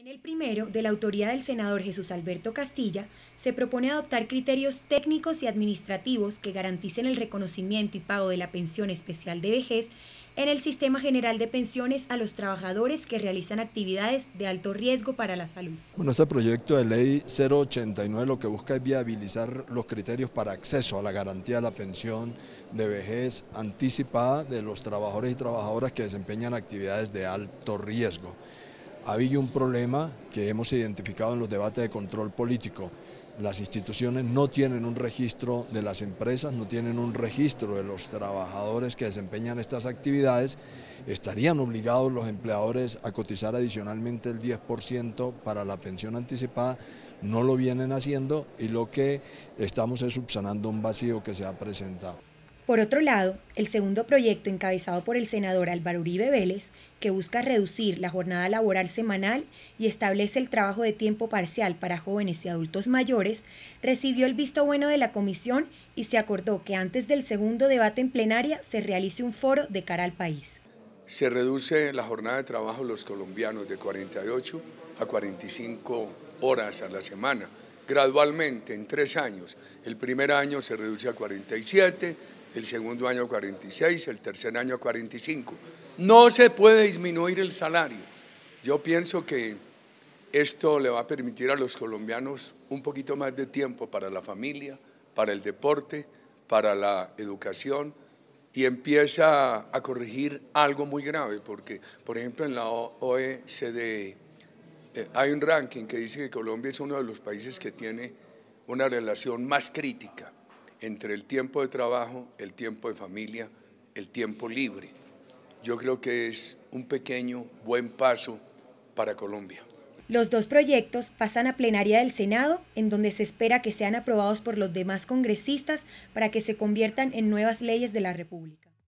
En el primero, de la autoría del senador Jesús Alberto Castilla, se propone adoptar criterios técnicos y administrativos que garanticen el reconocimiento y pago de la pensión especial de vejez en el Sistema General de Pensiones a los trabajadores que realizan actividades de alto riesgo para la salud. Bueno, este proyecto de ley 089 lo que busca es viabilizar los criterios para acceso a la garantía de la pensión de vejez anticipada de los trabajadores y trabajadoras que desempeñan actividades de alto riesgo había un problema que hemos identificado en los debates de control político. Las instituciones no tienen un registro de las empresas, no tienen un registro de los trabajadores que desempeñan estas actividades. Estarían obligados los empleadores a cotizar adicionalmente el 10% para la pensión anticipada. No lo vienen haciendo y lo que estamos es subsanando un vacío que se ha presentado. Por otro lado, el segundo proyecto encabezado por el senador Álvaro Uribe Vélez, que busca reducir la jornada laboral semanal y establece el trabajo de tiempo parcial para jóvenes y adultos mayores, recibió el visto bueno de la comisión y se acordó que antes del segundo debate en plenaria se realice un foro de cara al país. Se reduce la jornada de trabajo de los colombianos de 48 a 45 horas a la semana, gradualmente en tres años. El primer año se reduce a 47 el segundo año 46, el tercer año 45. No se puede disminuir el salario. Yo pienso que esto le va a permitir a los colombianos un poquito más de tiempo para la familia, para el deporte, para la educación y empieza a corregir algo muy grave, porque por ejemplo en la OECD eh, hay un ranking que dice que Colombia es uno de los países que tiene una relación más crítica entre el tiempo de trabajo, el tiempo de familia, el tiempo libre. Yo creo que es un pequeño, buen paso para Colombia. Los dos proyectos pasan a plenaria del Senado, en donde se espera que sean aprobados por los demás congresistas para que se conviertan en nuevas leyes de la República.